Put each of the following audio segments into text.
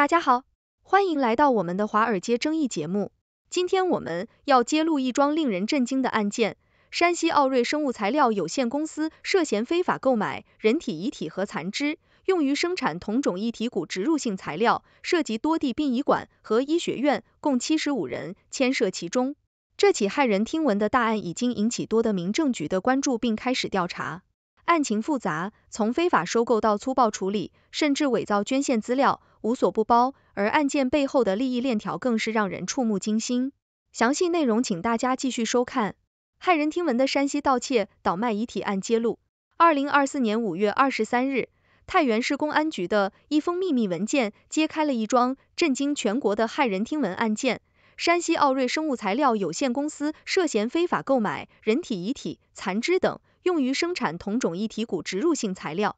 大家好，欢迎来到我们的华尔街争议节目。今天我们要揭露一桩令人震惊的案件：山西奥瑞生物材料有限公司涉嫌非法购买人体遗体和残肢，用于生产同种异体骨植入性材料，涉及多地殡仪馆和医学院，共七十五人牵涉其中。这起骇人听闻的大案已经引起多的民政局的关注，并开始调查。案情复杂，从非法收购到粗暴处理，甚至伪造捐献资料。无所不包，而案件背后的利益链条更是让人触目惊心。详细内容，请大家继续收看。骇人听闻的山西盗窃倒卖遗体案揭露：二零二四年五月二十三日，太原市公安局的一封秘密文件，揭开了一桩震惊全国的骇人听闻案件——山西奥瑞生物材料有限公司涉嫌非法购买人体遗体、残肢等，用于生产同种异体骨植入性材料。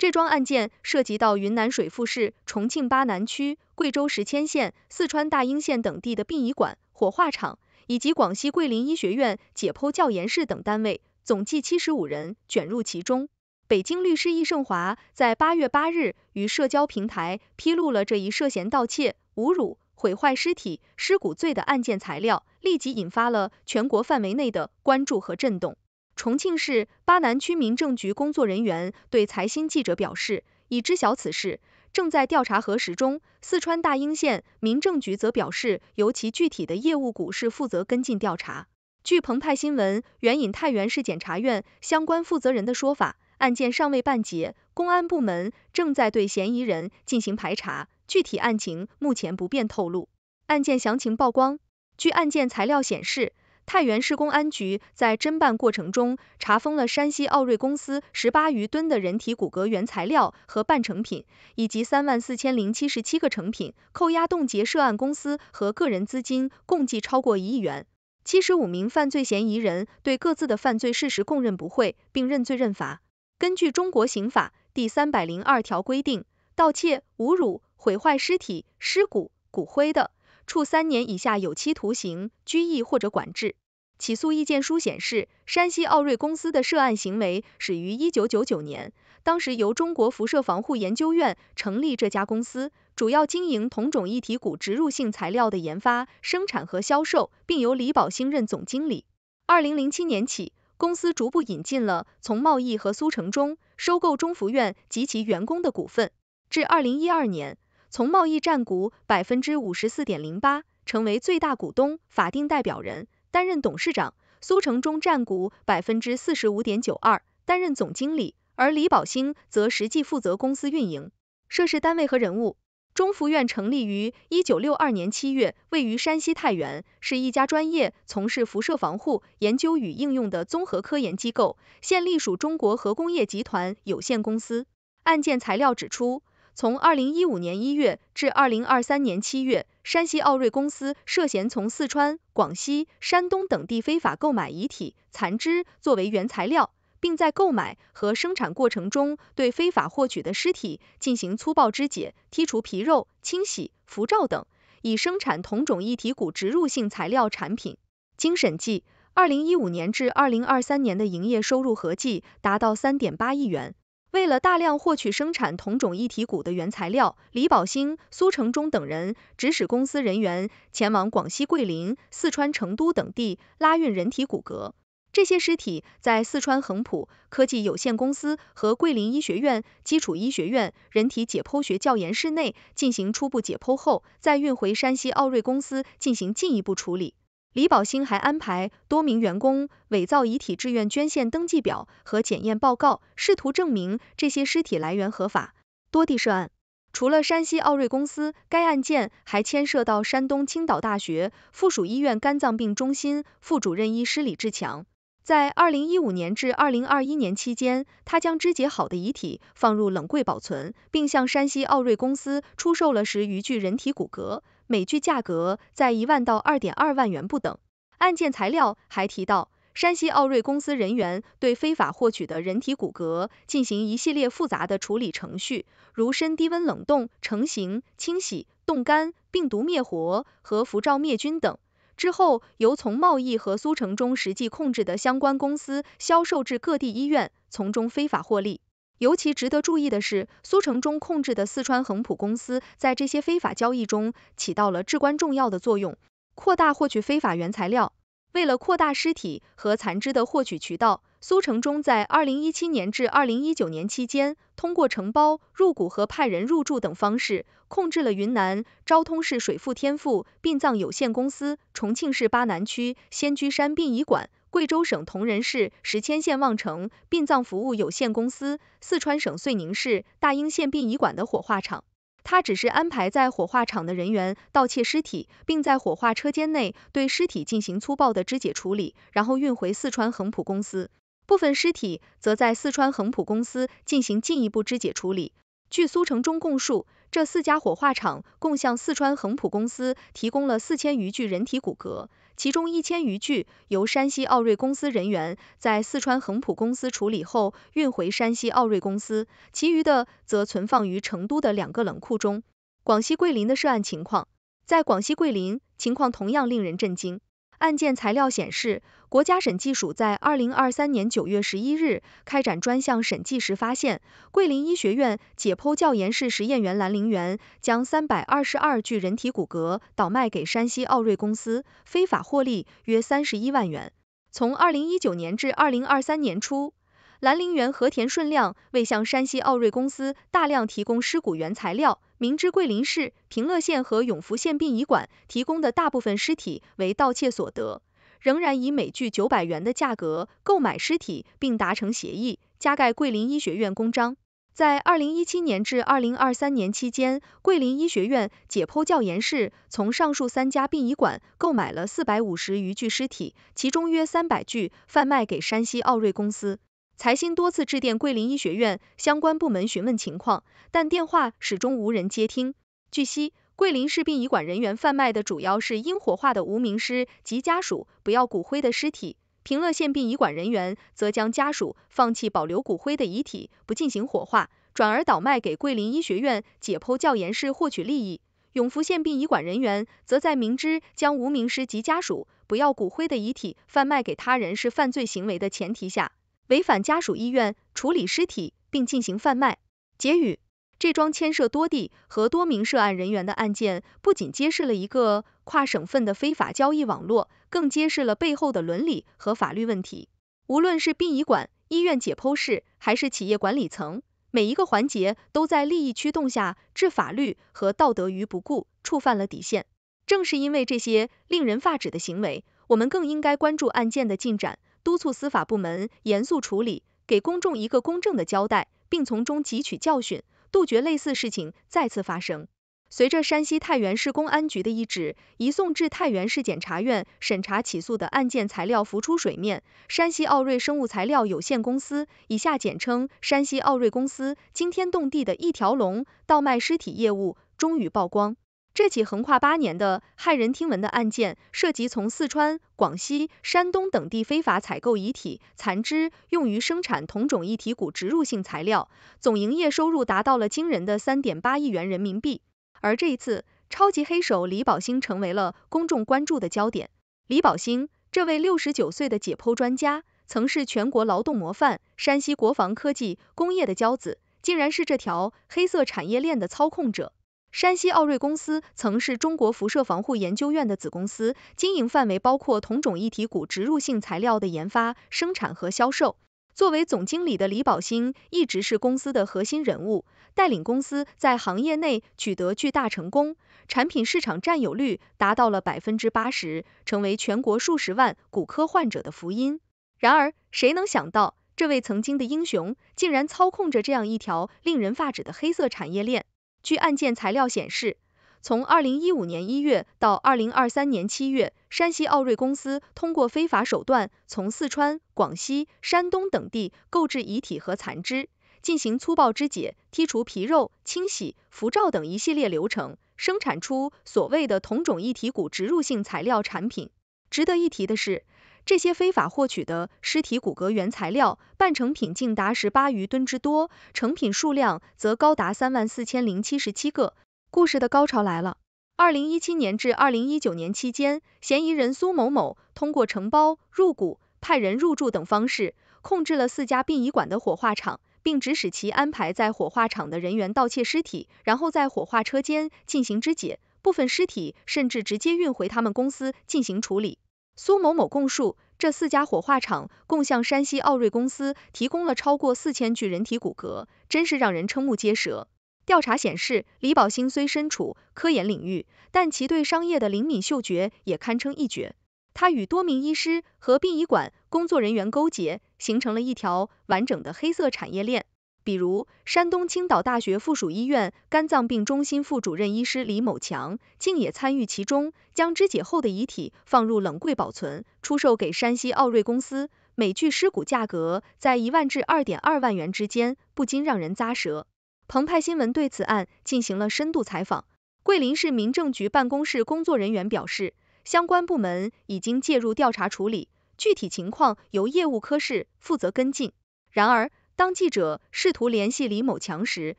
这桩案件涉及到云南水富市、重庆巴南区、贵州石阡县、四川大英县等地的殡仪馆、火化场，以及广西桂林医学院解剖教研室等单位，总计七十五人卷入其中。北京律师易胜华在八月八日于社交平台披露了这一涉嫌盗窃、侮辱、毁坏尸体、尸骨罪的案件材料，立即引发了全国范围内的关注和震动。重庆市巴南区民政局工作人员对财新记者表示，已知晓此事，正在调查核实中。四川大英县民政局则表示，由其具体的业务股市负责跟进调查。据澎湃新闻援引太原市检察院相关负责人的说法，案件尚未办结，公安部门正在对嫌疑人进行排查，具体案情目前不便透露。案件详情曝光，据案件材料显示。太原市公安局在侦办过程中，查封了山西奥瑞公司十八余吨的人体骨骼原材料和半成品，以及三万四千零七十七个成品，扣押冻结涉案公司和个人资金共计超过一亿元。七十五名犯罪嫌疑人对各自的犯罪事实供认不讳，并认罪认罚。根据《中国刑法》第三百零二条规定，盗窃、侮辱、毁坏尸体、尸骨、骨灰的。处三年以下有期徒刑、拘役或者管制。起诉意见书显示，山西奥瑞公司的涉案行为始于一九九九年，当时由中国辐射防护研究院成立这家公司，主要经营同种异体骨植入性材料的研发、生产和销售，并由李宝兴任总经理。二零零七年起，公司逐步引进了从贸易和苏城中收购中福院及其员工的股份，至二零一二年。从贸易占股百分之五十四点零八，成为最大股东、法定代表人，担任董事长；苏成中占股百分之四十五点九二，担任总经理，而李宝兴则实际负责公司运营。涉事单位和人物：中福院成立于一九六二年七月，位于山西太原，是一家专业从事辐射防护研究与应用的综合科研机构，现隶属中国核工业集团有限公司。案件材料指出。从二零一五年一月至二零二三年七月，山西奥瑞公司涉嫌从四川、广西、山东等地非法购买遗体残肢作为原材料，并在购买和生产过程中对非法获取的尸体进行粗暴肢解、剔除皮肉、清洗、辐照等，以生产同种异体骨植入性材料产品。经审计，二零一五年至二零二三年的营业收入合计达到三点八亿元。为了大量获取生产同种一体骨的原材料，李宝兴、苏成忠等人指使公司人员前往广西桂林、四川成都等地拉运人体骨骼。这些尸体在四川恒普科技有限公司和桂林医学院基础医学院人体解剖学教研室内进行初步解剖后，再运回山西奥瑞公司进行进一步处理。李宝兴还安排多名员工伪造遗体志愿捐献登记表和检验报告，试图证明这些尸体来源合法。多地涉案，除了山西奥瑞公司，该案件还牵涉到山东青岛大学附属医院肝脏病中心副主任医师李志强。在2015年至2021年期间，他将肢解好的遗体放入冷柜保存，并向山西奥瑞公司出售了十余具人体骨骼。每具价格在一万到二点二万元不等。案件材料还提到，山西奥瑞公司人员对非法获取的人体骨骼进行一系列复杂的处理程序，如深低温冷冻、成型、清洗、冻干、病毒灭活和辐照灭菌等，之后由从贸易和苏城中实际控制的相关公司销售至各地医院，从中非法获利。尤其值得注意的是，苏成忠控制的四川恒普公司在这些非法交易中起到了至关重要的作用，扩大获取非法原材料。为了扩大尸体和残肢的获取渠道，苏成忠在二零一七年至二零一九年期间，通过承包、入股和派人入驻等方式，控制了云南昭通市水富天赋殡葬有限公司、重庆市巴南区仙居山殡仪馆。贵州省铜仁市石阡县望城殡葬服务有限公司、四川省遂宁市大英县殡仪馆的火化场。他只是安排在火化场的人员盗窃尸体，并在火化车间内对尸体进行粗暴的肢解处理，然后运回四川恒普公司。部分尸体则在四川恒普公司进行进一步肢解处理。据苏成忠供述。这四家火化厂共向四川恒普公司提供了四千余具人体骨骼，其中一千余具由山西奥瑞公司人员在四川恒普公司处理后运回山西奥瑞公司，其余的则存放于成都的两个冷库中。广西桂林的涉案情况，在广西桂林情况同样令人震惊。案件材料显示，国家审计署在二零二三年九月十一日开展专项审计时发现，桂林医学院解剖教研室实验员兰陵元将三百二十二具人体骨骼倒卖给山西奥瑞公司，非法获利约三十一万元。从二零一九年至二零二三年初。兰陵园和田顺亮为向山西奥瑞公司大量提供尸骨原材料，明知桂林市平乐县和永福县殡仪馆提供的大部分尸体为盗窃所得，仍然以每具九百元的价格购买尸体，并达成协议，加盖桂林医学院公章。在二零一七年至二零二三年期间，桂林医学院解剖教研室从上述三家殡仪馆购买了四百五十余具尸体，其中约三百具贩卖给山西奥瑞公司。财新多次致电桂林医学院相关部门询问情况，但电话始终无人接听。据悉，桂林市殡仪馆人员贩卖的主要是因火化的无名尸及家属不要骨灰的尸体；平乐县殡仪馆人员则将家属放弃保留骨灰的遗体不进行火化，转而倒卖给桂林医学院解剖教研室获取利益；永福县殡仪馆人员则在明知将无名尸及家属不要骨灰的遗体贩卖给他人是犯罪行为的前提下。违反家属意愿处理尸体并进行贩卖。结语：这桩牵涉多地和多名涉案人员的案件，不仅揭示了一个跨省份的非法交易网络，更揭示了背后的伦理和法律问题。无论是殡仪馆、医院解剖室，还是企业管理层，每一个环节都在利益驱动下置法律和道德于不顾，触犯了底线。正是因为这些令人发指的行为，我们更应该关注案件的进展。督促司法部门严肃处理，给公众一个公正的交代，并从中汲取教训，杜绝类似事情再次发生。随着山西太原市公安局的一纸移送至太原市检察院审查起诉的案件材料浮出水面，山西奥瑞生物材料有限公司（以下简称山西奥瑞公司）惊天动地的一条龙倒卖尸体业务终于曝光。这起横跨八年的骇人听闻的案件，涉及从四川、广西、山东等地非法采购遗体残肢，用于生产同种异体骨植入性材料，总营业收入达到了惊人的三点八亿元人民币。而这一次，超级黑手李宝兴成为了公众关注的焦点。李宝兴，这位六十九岁的解剖专家，曾是全国劳动模范、山西国防科技工业的骄子，竟然是这条黑色产业链的操控者。山西奥瑞公司曾是中国辐射防护研究院的子公司，经营范围包括同种异体骨植入性材料的研发、生产和销售。作为总经理的李宝兴一直是公司的核心人物，带领公司在行业内取得巨大成功，产品市场占有率达到了百分之八十，成为全国数十万骨科患者的福音。然而，谁能想到，这位曾经的英雄竟然操控着这样一条令人发指的黑色产业链？据案件材料显示，从二零一五年一月到二零二三年七月，山西奥瑞公司通过非法手段，从四川、广西、山东等地购置遗体和残肢，进行粗暴肢解、剔除皮肉、清洗、辐照等一系列流程，生产出所谓的同种异体骨植入性材料产品。值得一提的是，这些非法获取的尸体骨骼原材料、半成品，竟达十八余吨之多；成品数量则高达三万四千零七十七个。故事的高潮来了：二零一七年至二零一九年期间，嫌疑人苏某某通过承包、入股、派人入住等方式，控制了四家殡仪馆的火化厂，并指使其安排在火化场的人员盗窃尸体，然后在火化车间进行肢解，部分尸体甚至直接运回他们公司进行处理。苏某某供述，这四家火化厂共向山西奥瑞公司提供了超过四千具人体骨骼，真是让人瞠目结舌。调查显示，李宝兴虽身处科研领域，但其对商业的灵敏嗅觉也堪称一绝。他与多名医师和殡仪馆工作人员勾结，形成了一条完整的黑色产业链。比如，山东青岛大学附属医院肝脏病中心副主任医师李某强，竟也参与其中，将肢解后的遗体放入冷柜保存，出售给山西奥瑞公司，每具尸骨价格在一万至二点二万元之间，不禁让人咂舌。澎湃新闻对此案进行了深度采访，桂林市民政局办公室工作人员表示，相关部门已经介入调查处理，具体情况由业务科室负责跟进。然而，当记者试图联系李某强时，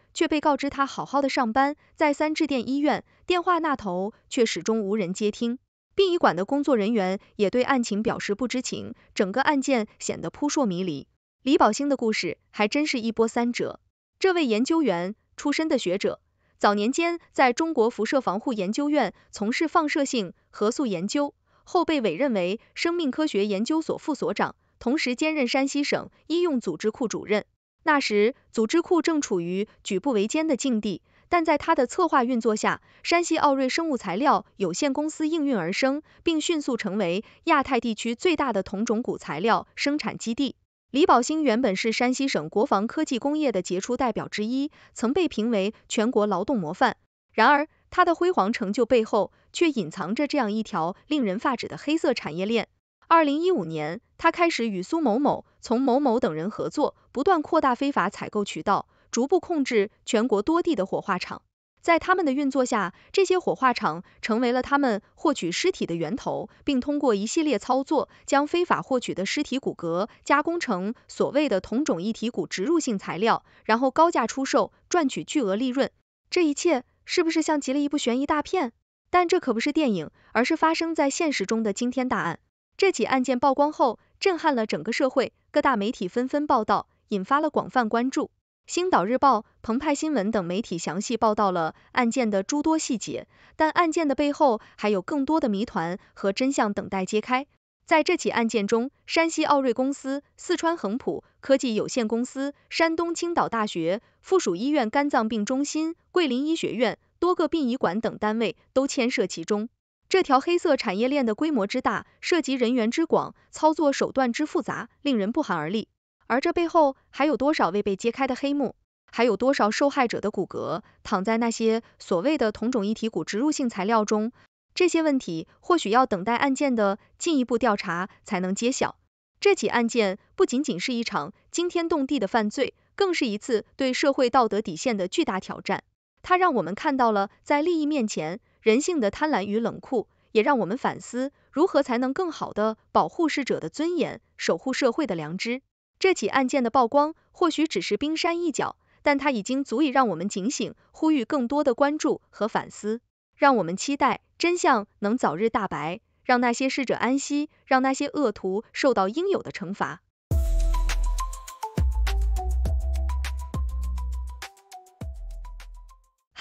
却被告知他好好的上班，再三致电医院，电话那头却始终无人接听。殡仪馆的工作人员也对案情表示不知情，整个案件显得扑朔迷离。李宝兴的故事还真是一波三折。这位研究员出身的学者，早年间在中国辐射防护研究院从事放射性核素研究，后被委任为生命科学研究所副所长。同时兼任山西省医用组织库主任，那时组织库正处于举步维艰的境地，但在他的策划运作下，山西奥瑞生物材料有限公司应运而生，并迅速成为亚太地区最大的同种骨材料生产基地。李宝兴原本是山西省国防科技工业的杰出代表之一，曾被评为全国劳动模范。然而，他的辉煌成就背后却隐藏着这样一条令人发指的黑色产业链。二零一五年，他开始与苏某某、从某某等人合作，不断扩大非法采购渠道，逐步控制全国多地的火化厂。在他们的运作下，这些火化厂成为了他们获取尸体的源头，并通过一系列操作，将非法获取的尸体骨骼加工成所谓的同种异体骨植入性材料，然后高价出售，赚取巨额利润。这一切是不是像极了一部悬疑大片？但这可不是电影，而是发生在现实中的惊天大案。这起案件曝光后，震撼了整个社会，各大媒体纷纷报道，引发了广泛关注。《星岛日报》、《澎湃新闻》等媒体详细报道了案件的诸多细节，但案件的背后还有更多的谜团和真相等待揭开。在这起案件中，山西奥瑞公司、四川恒普科技有限公司、山东青岛大学附属医院肝脏病中心、桂林医学院多个殡仪馆等单位都牵涉其中。这条黑色产业链的规模之大，涉及人员之广，操作手段之复杂，令人不寒而栗。而这背后还有多少未被揭开的黑幕？还有多少受害者的骨骼躺在那些所谓的同种异体骨植入性材料中？这些问题或许要等待案件的进一步调查才能揭晓。这起案件不仅仅是一场惊天动地的犯罪，更是一次对社会道德底线的巨大挑战。它让我们看到了在利益面前。人性的贪婪与冷酷，也让我们反思如何才能更好的保护逝者的尊严，守护社会的良知。这起案件的曝光或许只是冰山一角，但它已经足以让我们警醒，呼吁更多的关注和反思。让我们期待真相能早日大白，让那些逝者安息，让那些恶徒受到应有的惩罚。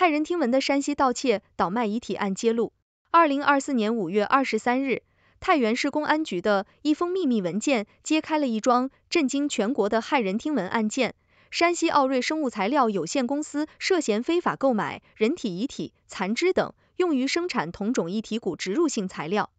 骇人听闻的山西盗窃倒卖遗体案揭露。二零二四年五月二十三日，太原市公安局的一封秘密文件，揭开了一桩震惊全国的骇人听闻案件。山西奥瑞生物材料有限公司涉嫌非法购买人体遗体、残肢等，用于生产同种异体骨植入性材料。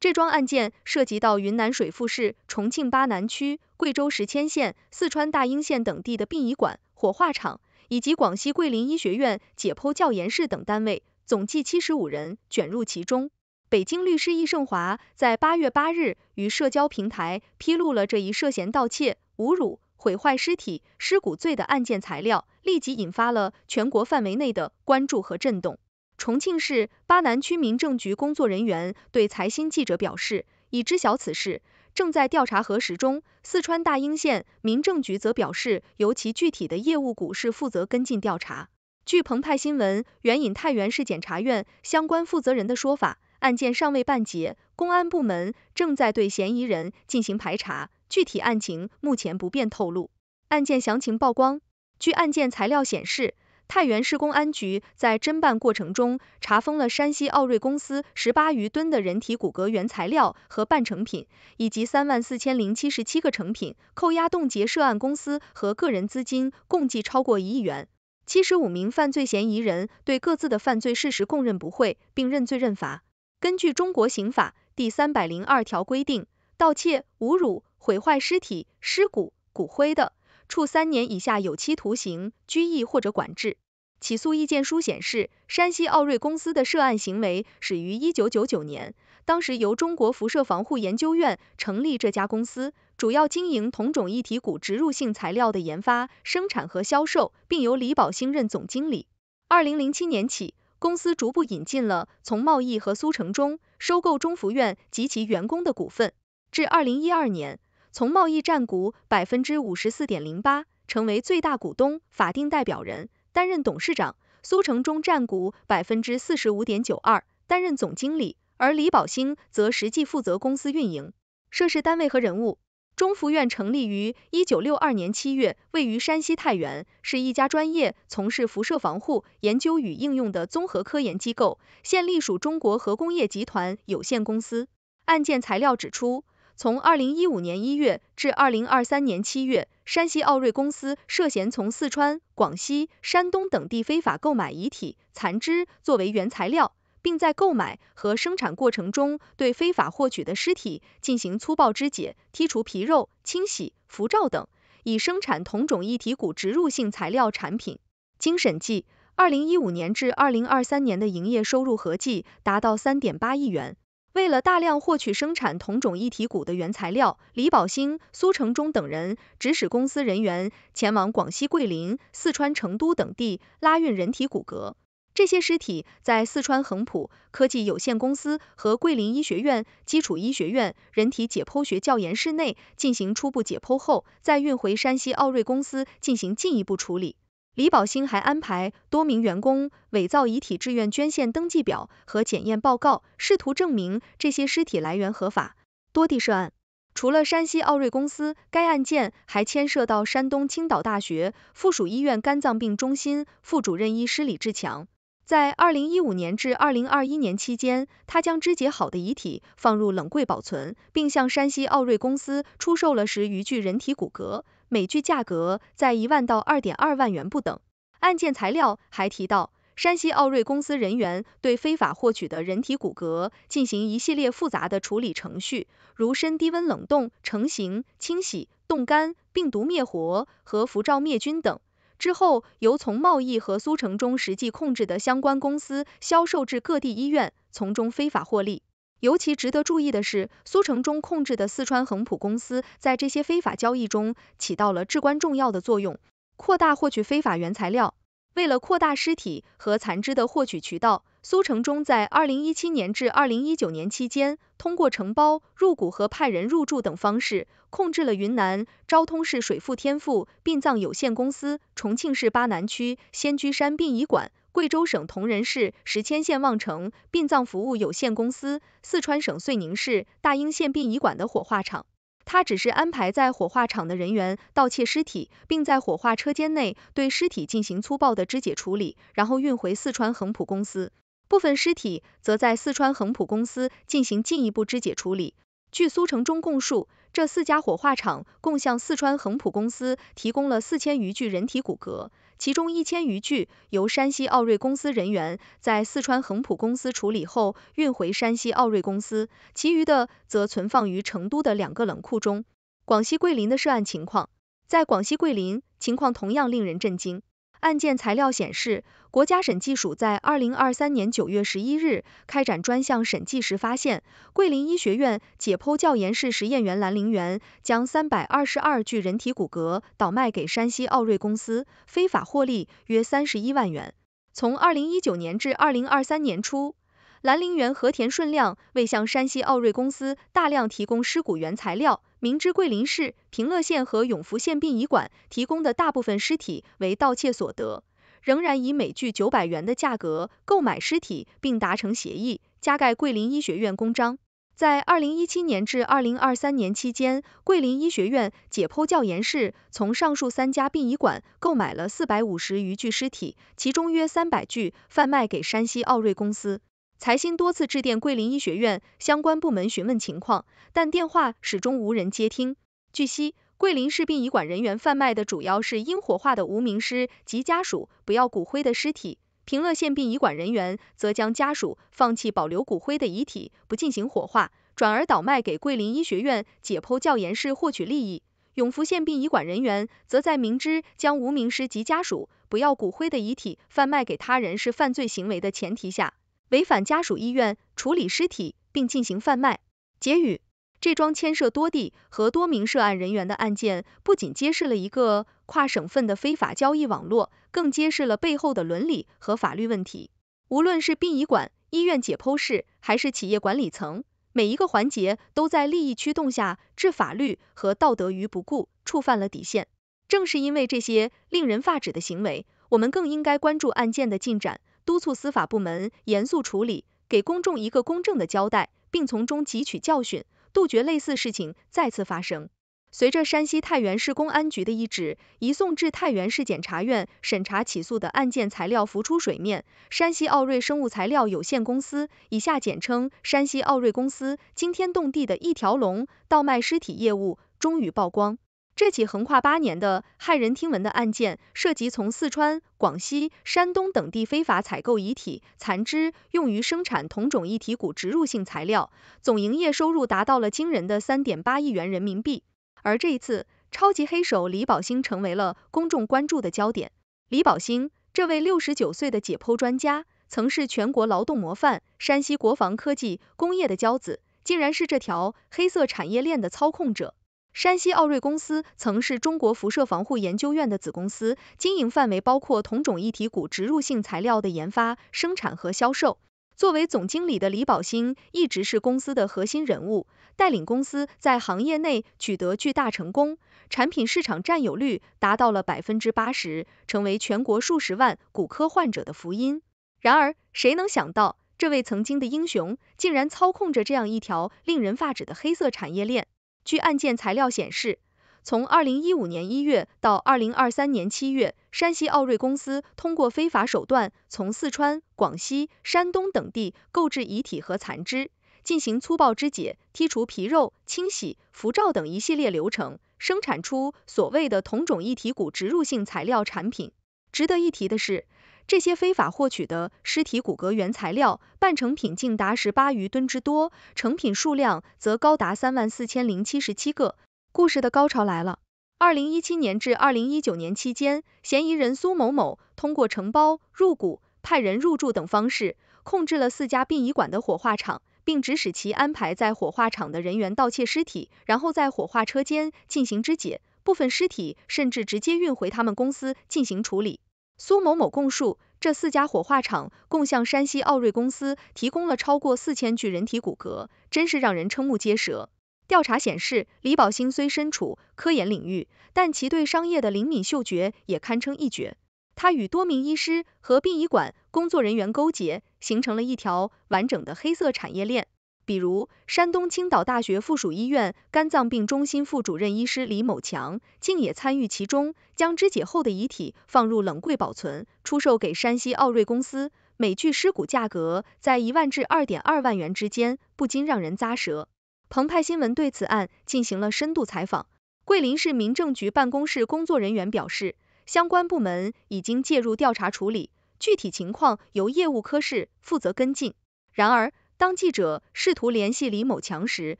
这桩案件涉及到云南水富市、重庆巴南区、贵州石阡县、四川大英县等地的殡仪馆、火化厂。以及广西桂林医学院解剖教研室等单位，总计七十五人卷入其中。北京律师易胜华在八月八日于社交平台披露了这一涉嫌盗窃、侮辱、毁坏尸体、尸骨罪的案件材料，立即引发了全国范围内的关注和震动。重庆市巴南区民政局工作人员对财新记者表示，已知晓此事。正在调查核实中。四川大英县民政局则表示，由其具体的业务股室负责跟进调查。据澎湃新闻援引太原市检察院相关负责人的说法，案件尚未办结，公安部门正在对嫌疑人进行排查，具体案情目前不便透露。案件详情曝光。据案件材料显示，太原市公安局在侦办过程中，查封了山西奥瑞公司十八余吨的人体骨骼原材料和半成品，以及三万四千零七十七个成品，扣押冻结涉案公司和个人资金共计超过一亿元。七十五名犯罪嫌疑人对各自的犯罪事实供认不讳，并认罪认罚。根据《中国刑法》第三百零二条规定，盗窃、侮辱、毁坏尸体、尸骨、骨灰的。处三年以下有期徒刑、拘役或者管制。起诉意见书显示，山西奥瑞公司的涉案行为始于一九九九年，当时由中国辐射防护研究院成立这家公司，主要经营同种异体骨植入性材料的研发、生产和销售，并由李宝兴任总经理。二零零七年起，公司逐步引进了从贸易和苏城中收购中福院及其员工的股份，至二零一二年。从贸易占股百分之五十四点零八，成为最大股东、法定代表人，担任董事长；苏成中占股百分之四十五点九二，担任总经理，而李宝兴则实际负责公司运营。涉事单位和人物：中福院成立于一九六二年七月，位于山西太原，是一家专业从事辐射防护研究与应用的综合科研机构，现隶属中国核工业集团有限公司。案件材料指出。从二零一五年一月至二零二三年七月，山西奥瑞公司涉嫌从四川、广西、山东等地非法购买遗体残肢作为原材料，并在购买和生产过程中对非法获取的尸体进行粗暴肢解、剔除皮肉、清洗、辐照等，以生产同种异体骨植入性材料产品。经审计，二零一五年至二零二三年的营业收入合计达到三点八亿元。为了大量获取生产同种一体骨的原材料，李宝兴、苏成忠等人指使公司人员前往广西桂林、四川成都等地拉运人体骨骼。这些尸体在四川恒普科技有限公司和桂林医学院基础医学院人体解剖学教研室内进行初步解剖后，再运回山西奥瑞公司进行进一步处理。李宝兴还安排多名员工伪造遗体志愿捐献登记表和检验报告，试图证明这些尸体来源合法。多地涉案，除了山西奥瑞公司，该案件还牵涉到山东青岛大学附属医院肝脏病中心副主任医师李志强。在二零一五年至二零二一年期间，他将肢解好的遗体放入冷柜保存，并向山西奥瑞公司出售了十余具人体骨骼。每具价格在一万到二点二万元不等。案件材料还提到，山西奥瑞公司人员对非法获取的人体骨骼进行一系列复杂的处理程序，如深低温冷冻、成型、清洗、冻干、病毒灭活和辐照灭菌等，之后由从贸易和苏城中实际控制的相关公司销售至各地医院，从中非法获利。尤其值得注意的是，苏成忠控制的四川恒普公司在这些非法交易中起到了至关重要的作用，扩大获取非法原材料。为了扩大尸体和残肢的获取渠道，苏成忠在二零一七年至二零一九年期间，通过承包、入股和派人入驻等方式，控制了云南昭通市水富天赋殡葬有限公司、重庆市巴南区仙居山殡仪馆。贵州省铜仁市石阡县望城殡葬服务有限公司、四川省遂宁市大英县殡仪馆的火化场。他只是安排在火化场的人员盗窃尸体，并在火化车间内对尸体进行粗暴的肢解处理，然后运回四川恒普公司。部分尸体则在四川恒普公司进行进一步肢解处理。据苏成忠供述，这四家火化厂共向四川恒普公司提供了四千余具人体骨骼。其中一千余具由山西奥瑞公司人员在四川恒普公司处理后运回山西奥瑞公司，其余的则存放于成都的两个冷库中。广西桂林的涉案情况，在广西桂林情况同样令人震惊。案件材料显示，国家审计署在二零二三年九月十一日开展专项审计时发现，桂林医学院解剖教研室实验员兰陵园将三百二十二具人体骨骼倒卖给山西奥瑞公司，非法获利约三十一万元。从二零一九年至二零二三年初，兰陵园和田顺亮为向山西奥瑞公司大量提供尸骨原材料。明知桂林市平乐县和永福县殡仪馆提供的大部分尸体为盗窃所得，仍然以每具九百元的价格购买尸体，并达成协议，加盖桂林医学院公章。在二零一七年至二零二三年期间，桂林医学院解剖教研室从上述三家殡仪馆购买了四百五十余具尸体，其中约三百具贩卖给山西奥瑞公司。财新多次致电桂林医学院相关部门询问情况，但电话始终无人接听。据悉，桂林市殡仪馆人员贩卖的主要是因火化的无名尸及家属不要骨灰的尸体，平乐县殡仪馆人员则将家属放弃保留骨灰的遗体不进行火化，转而倒卖给桂林医学院解剖教研室获取利益。永福县殡仪馆人员则在明知将无名尸及家属不要骨灰的遗体贩卖给他人是犯罪行为的前提下。违反家属意愿处理尸体并进行贩卖。结语：这桩牵涉多地和多名涉案人员的案件，不仅揭示了一个跨省份的非法交易网络，更揭示了背后的伦理和法律问题。无论是殡仪馆、医院解剖室，还是企业管理层，每一个环节都在利益驱动下置法律和道德于不顾，触犯了底线。正是因为这些令人发指的行为，我们更应该关注案件的进展。督促司法部门严肃处理，给公众一个公正的交代，并从中汲取教训，杜绝类似事情再次发生。随着山西太原市公安局的一纸移送至太原市检察院审查起诉的案件材料浮出水面，山西奥瑞生物材料有限公司（以下简称山西奥瑞公司）惊天动地的一条龙倒卖尸体业务终于曝光。这起横跨八年的骇人听闻的案件，涉及从四川、广西、山东等地非法采购遗体残肢，用于生产同种异体骨植入性材料，总营业收入达到了惊人的三点八亿元人民币。而这一次，超级黑手李宝兴成为了公众关注的焦点。李宝兴，这位六十九岁的解剖专家，曾是全国劳动模范、山西国防科技工业的骄子，竟然是这条黑色产业链的操控者。山西奥瑞公司曾是中国辐射防护研究院的子公司，经营范围包括同种异体骨植入性材料的研发、生产和销售。作为总经理的李宝兴一直是公司的核心人物，带领公司在行业内取得巨大成功，产品市场占有率达到了百分之八十，成为全国数十万骨科患者的福音。然而，谁能想到，这位曾经的英雄竟然操控着这样一条令人发指的黑色产业链？据案件材料显示，从二零一五年一月到二零二三年七月，山西奥瑞公司通过非法手段，从四川、广西、山东等地购置遗体和残肢，进行粗暴肢解、剔除皮肉、清洗、辐照等一系列流程，生产出所谓的同种异体骨植入性材料产品。值得一提的是，这些非法获取的尸体骨骼原材料、半成品，竟达十八余吨之多；成品数量则高达三万四千零七十七个。故事的高潮来了：二零一七年至二零一九年期间，嫌疑人苏某某通过承包、入股、派人入住等方式，控制了四家殡仪馆的火化厂，并指使其安排在火化场的人员盗窃尸体，然后在火化车间进行肢解，部分尸体甚至直接运回他们公司进行处理。苏某某供述，这四家火化厂共向山西奥瑞公司提供了超过四千具人体骨骼，真是让人瞠目结舌。调查显示，李宝兴虽身处科研领域，但其对商业的灵敏嗅觉也堪称一绝。他与多名医师和殡仪馆工作人员勾结，形成了一条完整的黑色产业链。比如，山东青岛大学附属医院肝脏病中心副主任医师李某强，竟也参与其中，将肢解后的遗体放入冷柜保存，出售给山西奥瑞公司，每具尸骨价格在一万至二点二万元之间，不禁让人咂舌。澎湃新闻对此案进行了深度采访，桂林市民政局办公室工作人员表示，相关部门已经介入调查处理，具体情况由业务科室负责跟进。然而，当记者试图联系李某强时，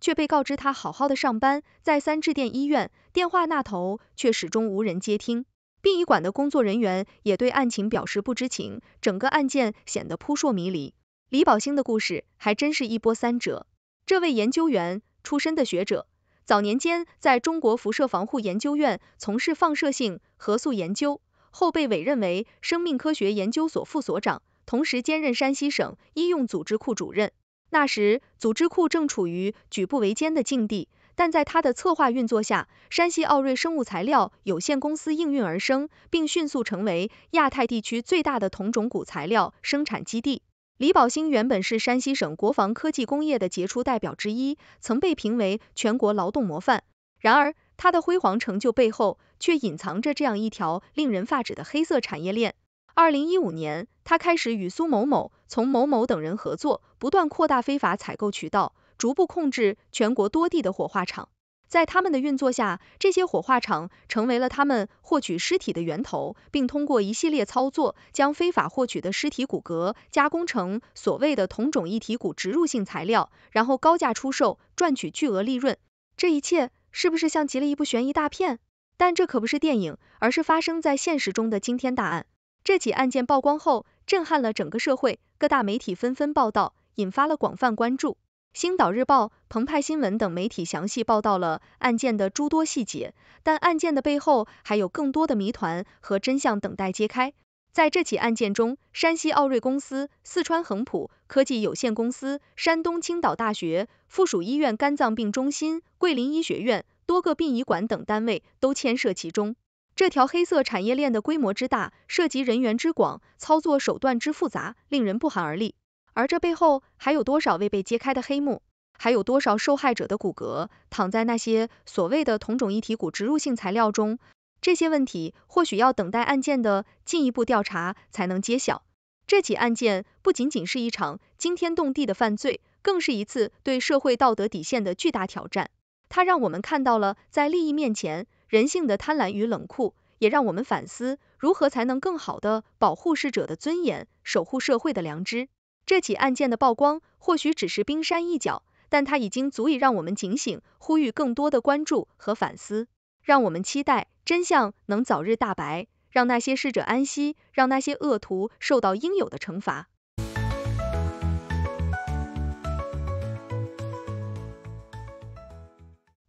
却被告知他好好的上班，再三致电医院，电话那头却始终无人接听。殡仪馆的工作人员也对案情表示不知情，整个案件显得扑朔迷离。李宝兴的故事还真是一波三折。这位研究员出身的学者，早年间在中国辐射防护研究院从事放射性核素研究，后被委任为生命科学研究所副所长。同时兼任山西省医用组织库主任，那时组织库正处于举步维艰的境地，但在他的策划运作下，山西奥瑞生物材料有限公司应运而生，并迅速成为亚太地区最大的同种骨材料生产基地。李宝兴原本是山西省国防科技工业的杰出代表之一，曾被评为全国劳动模范。然而，他的辉煌成就背后却隐藏着这样一条令人发指的黑色产业链。二零一五年，他开始与苏某某、从某某等人合作，不断扩大非法采购渠道，逐步控制全国多地的火化厂。在他们的运作下，这些火化厂成为了他们获取尸体的源头，并通过一系列操作，将非法获取的尸体骨骼加工成所谓的同种异体骨植入性材料，然后高价出售，赚取巨额利润。这一切是不是像极了一部悬疑大片？但这可不是电影，而是发生在现实中的惊天大案。这起案件曝光后，震撼了整个社会，各大媒体纷纷报道，引发了广泛关注。《星岛日报》、《澎湃新闻》等媒体详细报道了案件的诸多细节，但案件的背后还有更多的谜团和真相等待揭开。在这起案件中，山西奥瑞公司、四川恒普科技有限公司、山东青岛大学附属医院肝脏病中心、桂林医学院多个殡仪馆等单位都牵涉其中。这条黑色产业链的规模之大，涉及人员之广，操作手段之复杂，令人不寒而栗。而这背后还有多少未被揭开的黑幕？还有多少受害者的骨骼躺在那些所谓的同种异体骨植入性材料中？这些问题或许要等待案件的进一步调查才能揭晓。这起案件不仅仅是一场惊天动地的犯罪，更是一次对社会道德底线的巨大挑战。它让我们看到了在利益面前。人性的贪婪与冷酷，也让我们反思如何才能更好的保护逝者的尊严，守护社会的良知。这起案件的曝光或许只是冰山一角，但它已经足以让我们警醒，呼吁更多的关注和反思。让我们期待真相能早日大白，让那些逝者安息，让那些恶徒受到应有的惩罚。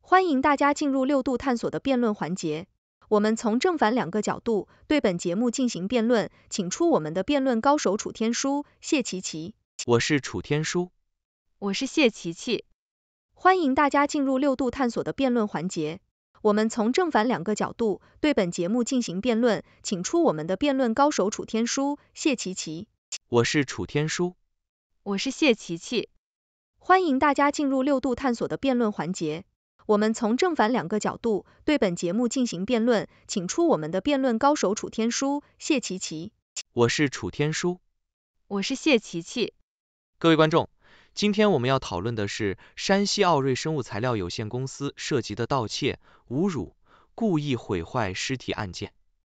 欢迎大家进入六度探索的辩论环节，我们从正反两个角度对本节目进行辩论，请出我们的辩论高手楚天舒、谢琪琪。我是楚天舒，我是谢琪琪。欢迎大家进入六度探索的辩论环节，我们从正反两个角度对本节目进行辩论，请出我们的辩论高手楚天舒、谢琪琪。我是楚天舒，我是谢琪琪。欢迎大家进入六度探索的辩论环节。我们从正反两个角度对本节目进行辩论，请出我们的辩论高手楚天舒、谢琪琪。我是楚天舒，我是谢琪琪。各位观众，今天我们要讨论的是山西奥瑞生物材料有限公司涉及的盗窃、侮辱、故意毁坏尸体案件。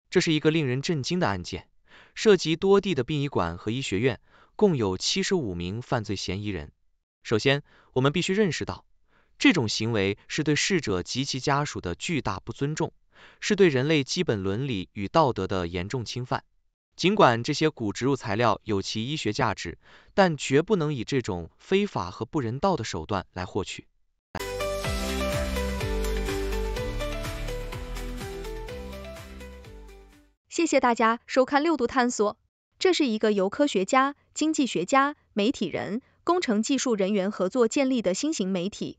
这是一个令人震惊的案件，涉及多地的殡仪馆和医学院，共有七十五名犯罪嫌疑人。首先，我们必须认识到。这种行为是对逝者及其家属的巨大不尊重，是对人类基本伦理与道德的严重侵犯。尽管这些骨植入材料有其医学价值，但绝不能以这种非法和不人道的手段来获取。谢谢大家收看六度探索，这是一个由科学家、经济学家、媒体人、工程技术人员合作建立的新型媒体。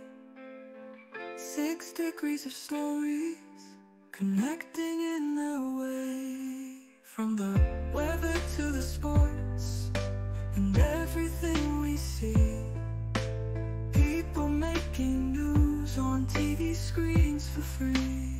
Six degrees of stories Connecting in their way From the weather to the sports And everything we see People making news on TV screens for free